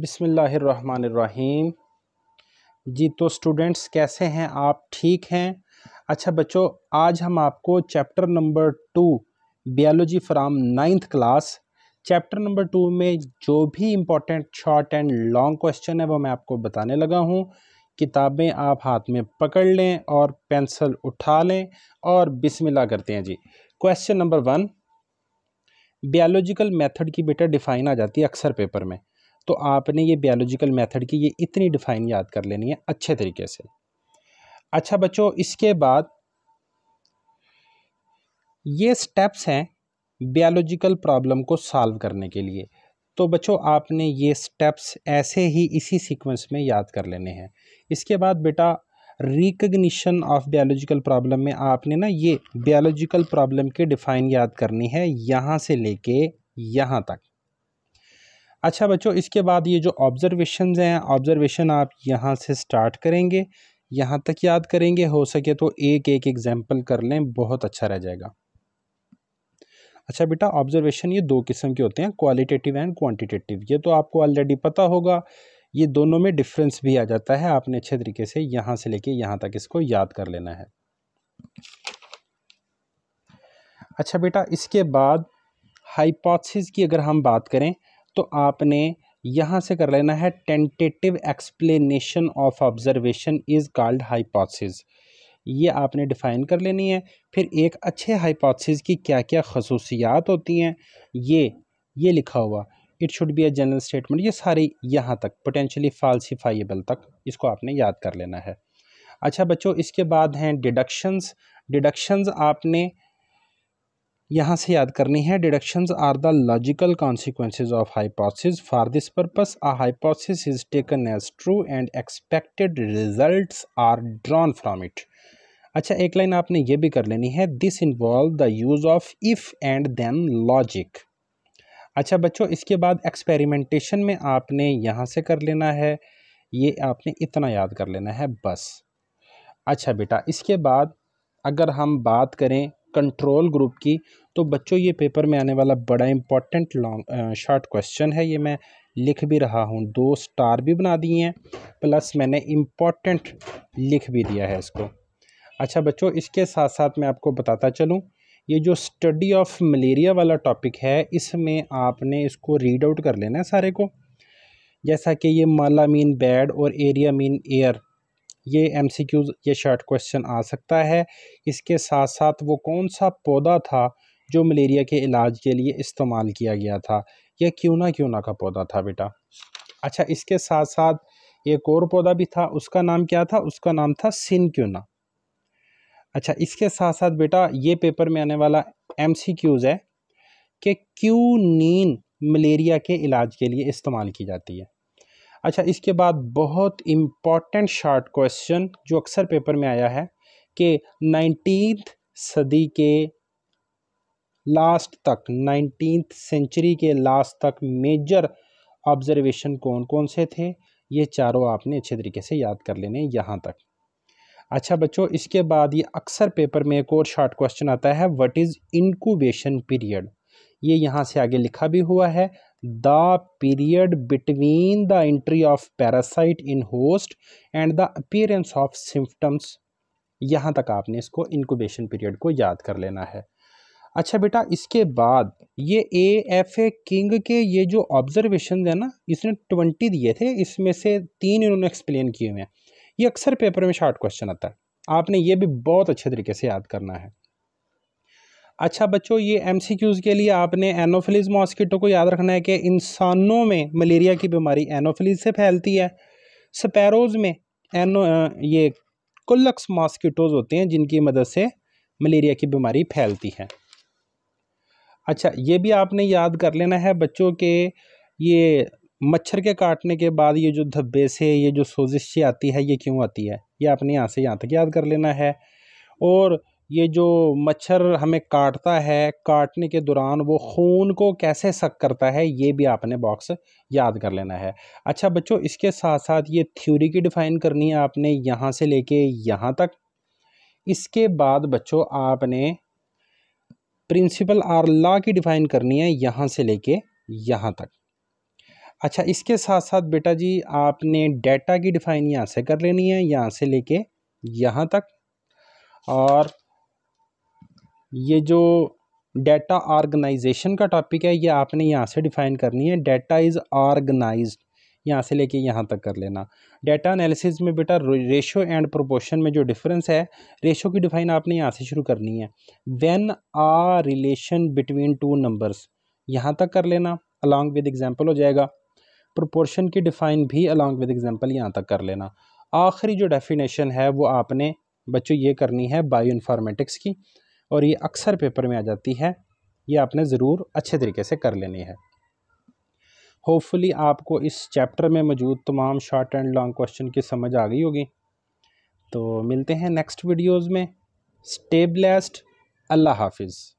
बिसमीम जी तो स्टूडेंट्स कैसे हैं आप ठीक हैं अच्छा बच्चों आज हम आपको chapter number two biology from ninth class chapter number two में जो भी important short and long question है वो मैं आपको बताने लगा हूँ किताबें आप हाथ में पकड़ लें और पेंसिल उठा लें और बिस्मिल्लाह करते हैं जी question number one biological method की बेटा डिफाइन आ जाती है अक्सर पेपर में तो आपने ये बायोलॉजिकल मेथड की ये इतनी डिफ़ाइन याद कर लेनी है अच्छे तरीके से अच्छा बच्चों इसके बाद ये स्टेप्स हैं बायोलॉजिकल प्रॉब्लम को सॉल्व करने के लिए तो बच्चों आपने ये स्टेप्स ऐसे ही इसी सीक्वेंस में याद कर लेने हैं इसके बाद बेटा रिकग्निशन ऑफ बायोलॉजिकल प्रॉब्लम में आपने ना ये बायोलॉजिकल प्रॉब्लम के डिफ़ाइन याद करनी है यहाँ से लेके यहाँ तक अच्छा बच्चों इसके बाद ये जो ऑब्जर्वेशन हैं ऑब्ज़र्वेशन आप यहाँ से स्टार्ट करेंगे यहाँ तक याद करेंगे हो सके तो एक एक एग्ज़ाम्पल कर लें बहुत अच्छा रह जाएगा अच्छा बेटा ऑब्जर्वेशन ये दो किस्म के होते हैं क्वालिटेटिव एंड क्वांटिटेटिव ये तो आपको ऑलरेडी पता होगा ये दोनों में डिफरेंस भी आ जाता है आपने अच्छे तरीके से यहाँ से लेके यहाँ तक इसको याद कर लेना है अच्छा बेटा इसके बाद हाइपोथेसिस की अगर हम बात करें तो आपने यहाँ से कर लेना है tentative explanation of observation is called hypothesis ये आपने डिफ़ाइन कर लेनी है फिर एक अच्छे हाइपोथेसिस की क्या क्या खसूसियात होती हैं ये ये लिखा हुआ it should be a general statement ये सारी यहाँ तक पोटेंशियली फालसीफाइबल तक इसको आपने याद कर लेना है अच्छा बच्चों इसके बाद हैं डिडक्शंस डिडक्शंस आपने यहाँ से याद करनी है deductions are the logical consequences of hypothesis for this purpose a hypothesis is taken as true and expected result are drawn from it अच्छा एक लाइन आपने ये भी कर लेनी है this involve the use of if and then logic अच्छा बच्चों इसके बाद एक्सपेरिमेंटेशन में आपने यहाँ से कर लेना है ये आपने इतना याद कर लेना है बस अच्छा बेटा इसके बाद अगर हम बात करें कंट्रोल ग्रुप की तो बच्चों ये पेपर में आने वाला बड़ा इम्पॉर्टेंट लॉन्ग शॉर्ट क्वेश्चन है ये मैं लिख भी रहा हूँ दो स्टार भी बना दिए हैं प्लस मैंने इम्पॉर्टेंट लिख भी दिया है इसको अच्छा बच्चों इसके साथ साथ मैं आपको बताता चलूँ ये जो स्टडी ऑफ मलेरिया वाला टॉपिक है इसमें आपने इसको रीड आउट कर लेना है सारे को जैसा कि ये माला मीन बेड और एरिया मीन एयर ये एम सी क्यूज़ ये शार्ट क्वेश्चन आ सकता है इसके साथ साथ वो कौन सा पौधा था जो मलेरिया के इलाज के लिए इस्तेमाल किया गया था यह क्यूना क्यूना का पौधा था बेटा अच्छा इसके साथ साथ एक और पौधा भी था उसका नाम क्या था उसका नाम था सिन क्यूना अच्छा इसके साथ साथ बेटा ये पेपर में आने वाला एम सी क्यूज़ है कि नींद मलेरिया के इलाज के लिए इस्तेमाल की जाती है अच्छा इसके बाद बहुत इम्पॉर्टेंट शार्ट क्वेश्चन जो अक्सर पेपर में आया है कि नाइनटीन सदी के लास्ट तक नाइनटीन सेंचुरी के लास्ट तक मेजर ऑब्जर्वेशन कौन कौन से थे ये चारों आपने अच्छे तरीके से याद कर लेने यहाँ तक अच्छा बच्चों इसके बाद ये अक्सर पेपर में एक और शॉर्ट क्वेश्चन आता है व्हाट इज़ इनक्यूबेशन पीरियड ये यहाँ से आगे लिखा भी हुआ है the period between the entry of parasite in host and the appearance of symptoms यहाँ तक आपने इसको इनक्यूबेशन पीरियड को याद कर लेना है अच्छा बेटा इसके बाद ये ए एफ ए किंग के ये जो ऑब्जर्वेशन है ना इसने ट्वेंटी दिए थे इसमें से तीन इन्होंने एक्सप्लेन किए हुए हैं ये अक्सर पेपर में शॉर्ट क्वेश्चन आता है आपने ये भी बहुत अच्छे तरीके से याद करना है अच्छा बच्चों ये एमसीक्यूज़ के लिए आपने एनोफिलिस मॉस्किटो को याद रखना है कि इंसानों में मलेरिया की बीमारी एनोफिलिस से फैलती है स्पैरोज़ में एनो ये कुल्लक्स मॉस्किटोज़ होते हैं जिनकी मदद से मलेरिया की बीमारी फैलती है अच्छा ये भी आपने याद कर लेना है बच्चों के ये मच्छर के काटने के बाद ये जो धब्बे से ये जो सोजिश आती है ये क्यों आती है ये आपने यहाँ से यहाँ तक याद कर लेना है और ये जो मच्छर हमें काटता है काटने के दौरान वो खून को कैसे सक करता है ये भी आपने बॉक्स याद कर लेना है अच्छा बच्चों इसके साथ साथ ये थ्योरी की डिफ़ाइन करनी है आपने यहाँ से लेके यहाँ तक इसके बाद बच्चों आपने प्रिंसिपल आर लॉ की डिफ़ाइन करनी है यहाँ से लेके यहाँ तक अच्छा इसके साथ साथ बेटा जी आपने डेटा की डिफ़ाइन यहाँ से कर लेनी है यहाँ से लेके यहाँ तक और ये जो डेटा आर्गनाइजेशन का टॉपिक है ये आपने यहाँ से डिफ़ाइन करनी है डेटा इज़ आर्गनाइज यहाँ से लेके यहाँ तक कर लेना डेटा एनालिसिस में बेटा रेशो एंड प्रोपोर्शन में जो डिफरेंस है रेशो की डिफ़ाइन आपने यहाँ से शुरू करनी है when are relation between two numbers यहाँ तक कर लेना अलॉन्ग विद एग्ज़ाम्पल हो जाएगा प्रोपोर्शन की डिफ़ाइन भी अलॉन्ग विद एग्जाम्पल यहाँ तक कर लेना आखिरी जो डेफिनेशन है वो आपने बच्चों ये करनी है बायो इन्फॉर्मेटिक्स की और ये अक्सर पेपर में आ जाती है ये आपने ज़रूर अच्छे तरीके से कर लेनी है होपफुली आपको इस चैप्टर में मौजूद तमाम शॉर्ट एंड लॉन्ग क्वेश्चन की समझ आ गई होगी तो मिलते हैं नेक्स्ट वीडियोज़ में स्टेबलेस्ट अल्लाह हाफिज़